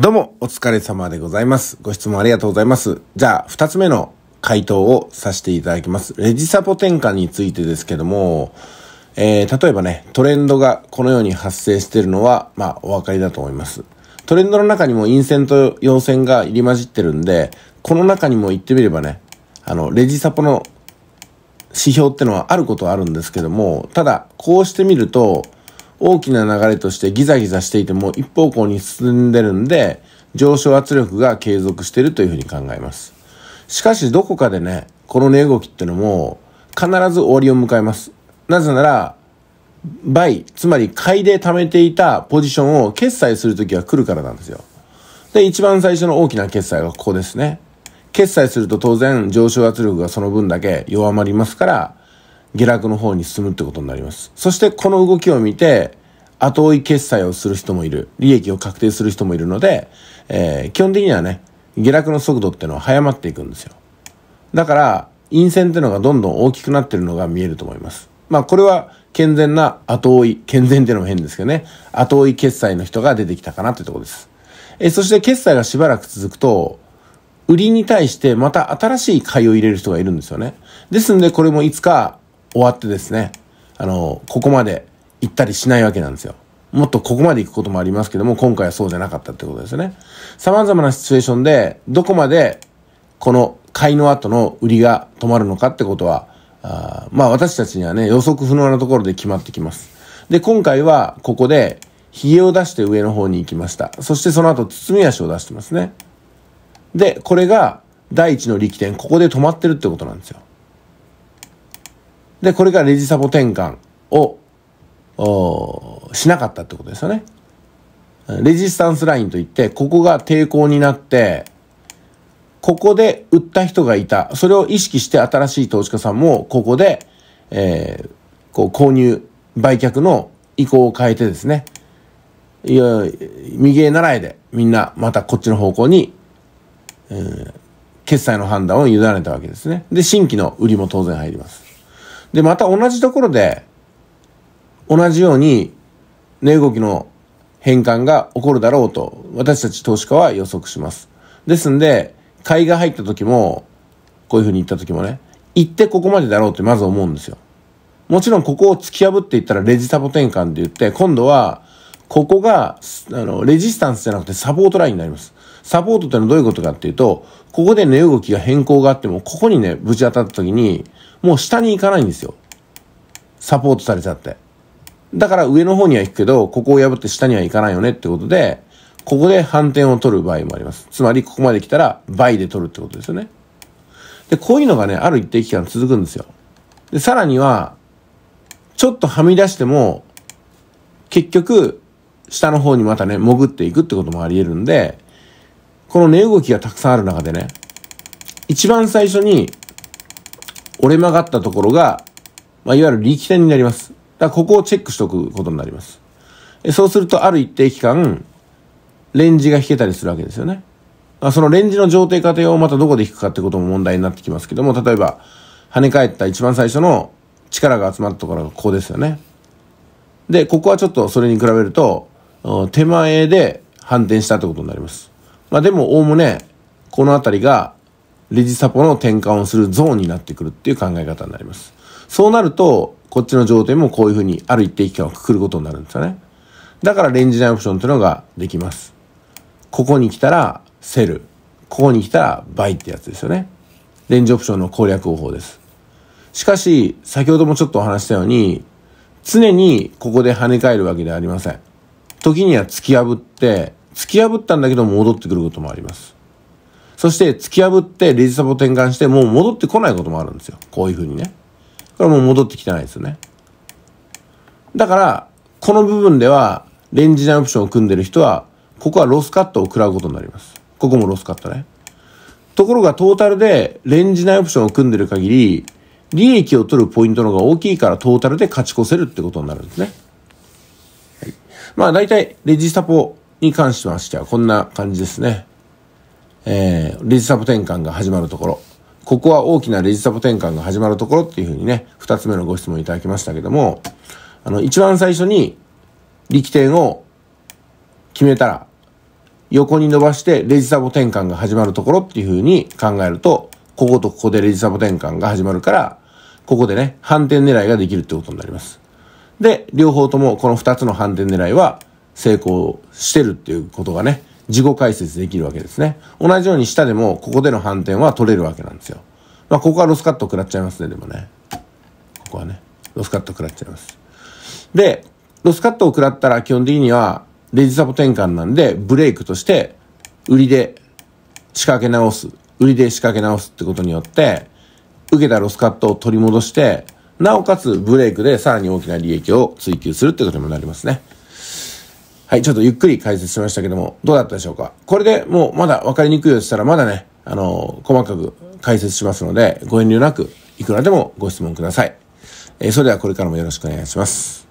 どうも、お疲れ様でございます。ご質問ありがとうございます。じゃあ、二つ目の回答をさせていただきます。レジサポ転換についてですけども、えー、例えばね、トレンドがこのように発生しているのは、まあ、お分かりだと思います。トレンドの中にも陰線と陽線が入り混じってるんで、この中にも言ってみればね、あの、レジサポの指標ってのはあることはあるんですけども、ただ、こうしてみると、大きな流れとしてギザギザしていても一方向に進んでるんで、上昇圧力が継続してるというふうに考えます。しかしどこかでね、この値動きってのも必ず終わりを迎えます。なぜなら、倍、つまり買いで貯めていたポジションを決済するときは来るからなんですよ。で、一番最初の大きな決済はここですね。決済すると当然上昇圧力がその分だけ弱まりますから、下落の方に進むってことになります。そしてこの動きを見て、後追い決済をする人もいる。利益を確定する人もいるので、えー、基本的にはね、下落の速度ってのは早まっていくんですよ。だから、陰線ってのがどんどん大きくなってるのが見えると思います。まあこれは健全な後追い、健全ってのも変ですけどね、後追い決済の人が出てきたかなってとこです。えそして決済がしばらく続くと、売りに対してまた新しい買いを入れる人がいるんですよね。ですんでこれもいつか終わってですね、あの、ここまで行ったりしないわけなんですよ。もっとここまで行くこともありますけども、今回はそうじゃなかったってことですね。様々なシチュエーションで、どこまでこの買いの後の売りが止まるのかってことは、あまあ私たちにはね、予測不能なところで決まってきます。で、今回はここで、髭を出して上の方に行きました。そしてその後、包み足を出してますね。で、これが第一の力点、ここで止まってるってことなんですよ。で、これがレジサポ転換を、しなかったってことですよね。レジスタンスラインといって、ここが抵抗になって、ここで売った人がいた。それを意識して新しい投資家さんも、ここで、えー、こう、購入、売却の意向を変えてですね、いや、右へ習いで、みんなまたこっちの方向に、えー、決済の判断を委ねたわけですね。で、新規の売りも当然入ります。で、また同じところで、同じように値動きの変換が起こるだろうと、私たち投資家は予測します。ですんで、買いが入った時も、こういうふうに言った時もね、行ってここまでだろうってまず思うんですよ。もちろんここを突き破っていったらレジサポ転換で言って、今度は、ここが、あの、レジスタンスじゃなくてサポートラインになります。サポートってのはどういうことかっていうと、ここで値、動きが変更があっても、ここにね、ぶち当たった時に、もう下に行かないんですよ。サポートされちゃって。だから上の方には行くけど、ここを破って下には行かないよねってことで、ここで反転を取る場合もあります。つまり、ここまで来たら倍で取るってことですよね。で、こういうのがね、ある一定期間続くんですよ。で、さらには、ちょっとはみ出しても、結局、下の方にまたね、潜っていくってこともあり得るんで、この値動きがたくさんある中でね、一番最初に折れ曲がったところが、まあ、いわゆる力点になります。だからここをチェックしておくことになります。そうするとある一定期間、レンジが引けたりするわけですよね。まあ、そのレンジの上底過程をまたどこで引くかってことも問題になってきますけども、例えば、跳ね返った一番最初の力が集まったところがここですよね。で、ここはちょっとそれに比べると、手前で反転したってことになります。まあでも、おおむね、このあたりが、レジサポの転換をするゾーンになってくるっていう考え方になります。そうなると、こっちの上点もこういうふうにある一定期間をくくることになるんですよね。だからレンジラインオプションというのができます。ここに来たらセル。ここに来たらバイってやつですよね。レンジオプションの攻略方法です。しかし、先ほどもちょっとお話したように、常にここで跳ね返るわけではありません。時には突き破って、突き破ったんだけど戻ってくることもあります。そして突き破ってレジサポ転換してもう戻ってこないこともあるんですよ。こういうふうにね。これもう戻ってきてないですよね。だから、この部分では、レンジジャンプションを組んでる人は、ここはロスカットを食らうことになります。ここもロスカットね。ところがトータルでレンジナイオプションを組んでる限り、利益を取るポイントの方が大きいからトータルで勝ち越せるってことになるんですね。はい、まあ大体レジスタポに関しましてはこんな感じですね。えー、レジサポ転換が始まるところ。ここは大きなレジサポ転換が始まるところっていうふうにね、二つ目のご質問いただきましたけども、あの、一番最初に力点を決めたら、横に伸ばしてレジサボ転換が始まるところっていうふうに考えると、こことここでレジサボ転換が始まるから、ここでね、反転狙いができるってことになります。で、両方ともこの2つの反転狙いは、成功してるっていうことがね、自己解説できるわけですね。同じように下でも、ここでの反転は取れるわけなんですよ。まあ、ここはロスカット食らっちゃいますね、でもね。ここはね、ロスカット食らっちゃいます。で、ロスカットを食らったら基本的には、レジサポ転換なんで、ブレイクとして、売りで仕掛け直す。売りで仕掛け直すってことによって、受けたロスカットを取り戻して、なおかつブレイクでさらに大きな利益を追求するってことにもなりますね。はい、ちょっとゆっくり解説しましたけども、どうだったでしょうかこれでもうまだ分かりにくいようでしたら、まだね、あの、細かく解説しますので、ご遠慮なく、いくらでもご質問ください。えー、それではこれからもよろしくお願いします。